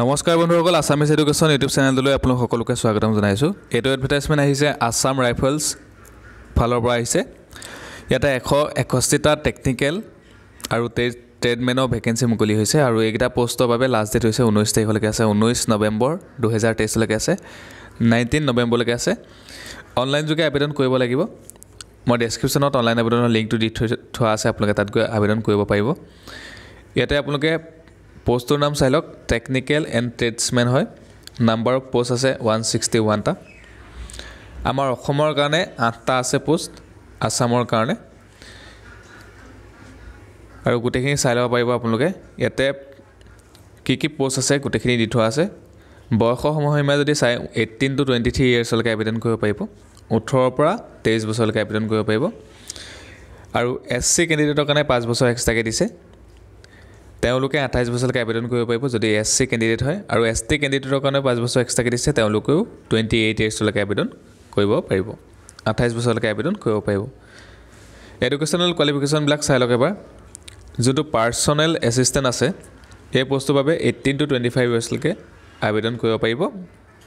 নমস্কাৰ বন্ধুসকল Assamese education YouTube চেনেললৈ আপোনালোক সকলোকে স্বাগতম জনাইছোঁ এইটো এডভাৰটাইজমেণ্ট আহিছে আছাম ৰাইফলছ ফালৰ পৰা আহিছে ইয়াতে এশ এষষ্ঠিটা টেকনিকেল আৰু টে ট্ৰেডমেনৰ ভেকেঞ্চি মুকলি হৈছে আৰু এইকেইটা পষ্টৰ বাবে লাষ্ট ডেট হৈছে ঊনৈছ তাৰিখলৈকে আছে ঊনৈছ নৱেম্বৰ দুহেজাৰ তেইছলৈকে আছে নাইনটিন নৱেম্বৰলৈকে আছে অনলাইন যোগে আবেদন কৰিব লাগিব মই ডেছক্ৰিপশ্যনত অনলাইন আবেদনৰ লিংকটো দি থৈ থোৱা আছে আপোনালোকে তাত গৈ আবেদন কৰিব পাৰিব ইয়াতে আপোনালোকে পষ্টটোৰ নাম চাই লওক টেকনিকেল এণ্ড ট্ৰেডছমেন হয় নাম্বাৰ অফ পষ্ট আছে ওৱান ছিক্সটি ওৱানটা আমাৰ অসমৰ কাৰণে আঠটা আছে পষ্ট আছামৰ কাৰণে আৰু গোটেইখিনি চাই ল'ব পাৰিব আপোনালোকে ইয়াতে কি কি পষ্ট আছে গোটেইখিনি দি থোৱা আছে বয়সৰ সময়সীমা যদি চাই এইটিন টু টুৱেণ্টি থ্ৰী ইয়েৰ্ছলৈকে আবেদন কৰিব পাৰিব ওঠৰৰ পৰা তেইছ বছৰলৈকে আবেদন কৰিব পাৰিব আৰু এছ চি কেণ্ডিডেটৰ কাৰণে পাঁচ বছৰ এক্সট্ৰাকৈ দিছে তেওঁলোকে আঠাইছ বছৰলৈকে আবেদন কৰিব পাৰিব যদি এছ চি কেণ্ডিডেট হয় আৰু এছ টি কেণ্ডিডেটৰ কাৰণে পাঁচ বছৰ এক্সট্ৰাকৈ দিছে তেওঁলোকেও টুৱেণ্টি এইট ইয়েৰ্ছলৈকে আবেদন কৰিব পাৰিব আঠাইছ বছৰলৈকে আবেদন কৰিব পাৰিব এডুকেশ্যনেল কোৱালিফিকেশ্যনবিলাক চাই লওক এবাৰ যোনটো পাৰ্চনেল এচিষ্টেণ্ট আছে সেই প'ষ্টটোৰ বাবে এইটিন টু টুৱেণ্টি ফাইভ ইয়েৰ্ছলৈকে আবেদন কৰিব পাৰিব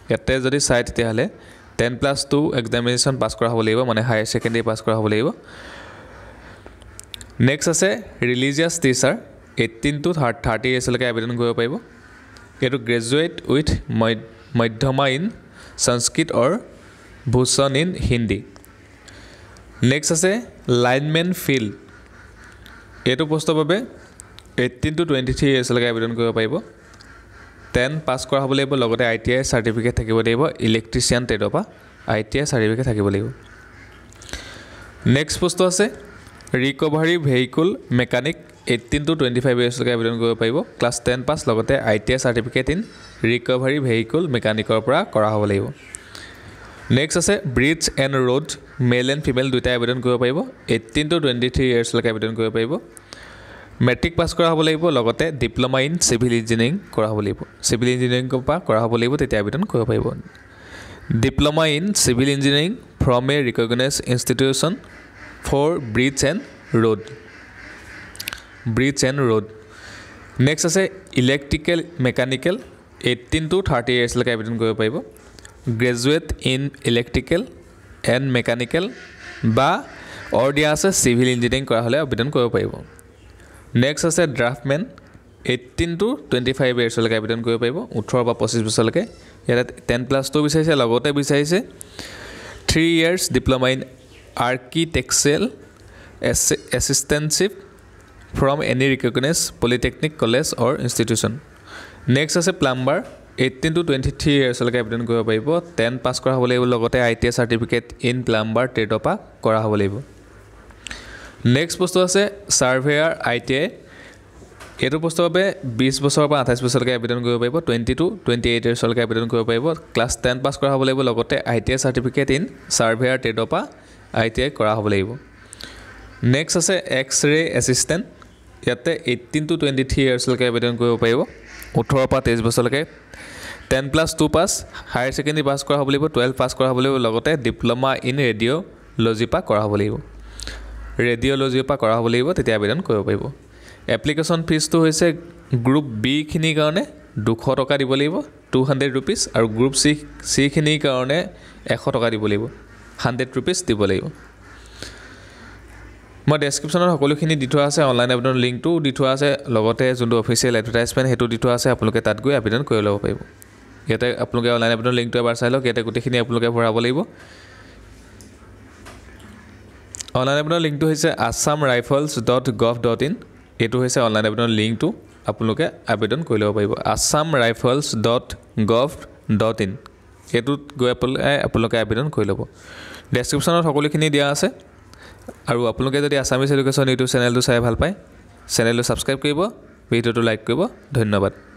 ইয়াতে যদি চায় তেতিয়াহ'লে ten plus two examination pass কৰা হ'ব লাগিব মানে হায়াৰ ছেকেণ্ডেৰী পাছ কৰা হ'ব লাগিব নেক্সট আছে religious teacher eighteen to thirty ইয়াৰ্ছলৈকে আবেদন কৰিব পাৰিব এইটো গ্ৰেজুৱেট উইথ মধ্যমা ইন সংস্কৃত অৰ ভূষণ ইন হিন্দী নেক্সট আছে লাইনমেন ফিল্ড এইটো পোষ্টৰ বাবে এইটিন টু টুৱেণ্টি থ্ৰী ইয়াৰ্ছলৈকে আবেদন কৰিব পাৰিব টেন পাছ কৰা হ'ব লাগিব লগতে আই টি আই চাৰ্টিফিকেট থাকিব লাগিব ইলেক্ট্ৰিচিয়ান ট্ৰেডৰ পৰা আই টি আই চাৰ্টিফিকেট থাকিব লাগিব নেক্সট পোষ্টটো আছে recovery vehicle mechanic eighteen to twenty five ইয়াৰ্ছলৈকে আবেদন কৰিব পাৰিব ক্লাছ টেন পাছ লগতে I T I certificate in recovery vehicle মেকানিকৰ পৰা কৰা হ'ব লাগিব নেক্সট আছে bridge and road male and female দুয়োটাই আবেদন কৰিব পাৰিব এইটিন টু টুৱেণ্টি থ্ৰী ইয়াৰ্ছলৈকে আবেদন কৰিব পাৰিব মেট্ৰিক পাছ কৰা হ'ব লাগিব লগতে ডিপ্ল'মা ইন চিভিল ইঞ্জিনিয়াৰিং কৰা হ'ব লাগিব চিভিল ইঞ্জিনিয়াৰিঙৰ পৰা কৰা হ'ব লাগিব তেতিয়া আবেদন কৰিব পাৰিব diploma in civil engineering from a recognise institution for bridge and road bridge and road next আছে electrical mechanical eighteen to thirty ইয়েৰ্ছলৈকে আবেদন কৰিব পাৰিব graduate in electrical and mechanical বা অৰ দিয়া আছে চিভিল ইঞ্জিনিয়াৰিং কৰা হ'লে আবেদন কৰিব পাৰিব নেক্সট আছে draftsmen eighteen to twenty five ইয়েৰ্ছলৈকে আবেদন কৰিব পাৰিব ওঠৰ পৰা পঁচিছ বছৰলৈকে ইয়াতে টেন প্লাছ টু বিচাৰিছে লগতে বিচাৰিছে three years diploma in architectural as assistantship from any recognise polytechnic college or institution next আছে plumber eighteen to twenty three ইয়েৰ্ছলৈকে এপ্লিন কৰিব পাৰিব টেন পাছ কৰা হ'ব লাগিব লগতে I T A certificate in plumber ট্ৰেডৰ পৰা কৰা হ'ব লাগিব নেক্সট বস্তু আছে ছাৰ্ভেয়াৰ আই টি আই এইটো বস্তুৰ বাবে বিছ বছৰৰ পৰা আঠাইছ বছৰলৈকে আবেদন কৰিব পাৰিব টুৱেণ্টি টু টুৱেণ্টি এইট ইয়েৰ্ছলৈকে আবেদন কৰিব পাৰিব ক্লাছ টেন পাছ কৰা হ'ব লাগিব লগতে I T I certificate in surveyor ট্ৰেডৰ পৰা আই টি আই কৰা হ'ব লাগিব নেক্সট আছে এক্স ৰে এছিষ্টেণ্ট ইয়াতে এইটিন টু টুৱেণ্টি থ্ৰী ইয়াৰ্ছলৈকে আবেদন কৰিব পাৰিব ওঠৰৰ পৰা তেইছ বছৰলৈকে ten plus two pass higher secondary pass কৰা হ'ব লাগিব টুৱেলভ পাছ কৰা হ'ব লাগিব লগতে ডিপ্ল'মা ইন ৰেডিঅ'লজিৰ পৰা কৰা হ'ব লাগিব ৰেডিঅ'লজিৰ পৰা কৰা হ'ব লাগিব তেতিয়া আবেদন কৰিব পাৰিব এপ্লিকেশ্যন ফিজটো হৈছে গ্ৰুপ বিখিনিৰ কাৰণে দুশ টকা দিব লাগিব টু হাণ্ড্ৰেড ৰুপিজ আৰু গ্ৰুপ চি চিখিনিৰ কাৰণে এশ টকা দিব লাগিব হাণ্ড্ৰেড ৰুপিজ দিব লাগিব মই ডেছক্ৰিপশ্যনত সকলোখিনি দি থোৱা আছে অনলাইন আবেদন লিংকটোও দি থোৱা আছে লগতে যোনটো অফিচিয়েল এডভাৰটাইজমেণ্ট সেইটো দি থোৱা আছে আপোনালোকে তাত গৈ আবেদন কৰি ল'ব পাৰিব ইয়াতে আপোনালোকে অনলাইন আবেদন লিংকটো এবাৰ চাই লওক ইয়াতে গোটেইখিনি আপোনালোকে ভৰাব লাগিব অনলাইন আবেদনৰ লিংকটো হৈছে Assam rifles dot gov dot in এইটো হৈছে অনলাইন আবেদনৰ লিংকটো আপোনালোকে আবেদন কৰি ল'ব পাৰিব Assam rifles dot gov dot in এইটোত গৈ আপোনালোকে আপোনালোকে আবেদন কৰি ল'ব ডেছক্ৰিপশ্যনত সকলোখিনি দিয়া আছে আৰু আপোনালোকে যদি আছামিজ এডুকেশ্যন ইউটিউব চেনেলটো চাই ভাল পায় চেনেলটো ছাবস্ক্ৰাইব কৰিব ভিডিঅ'টো লাইক কৰিব ধন্যবাদ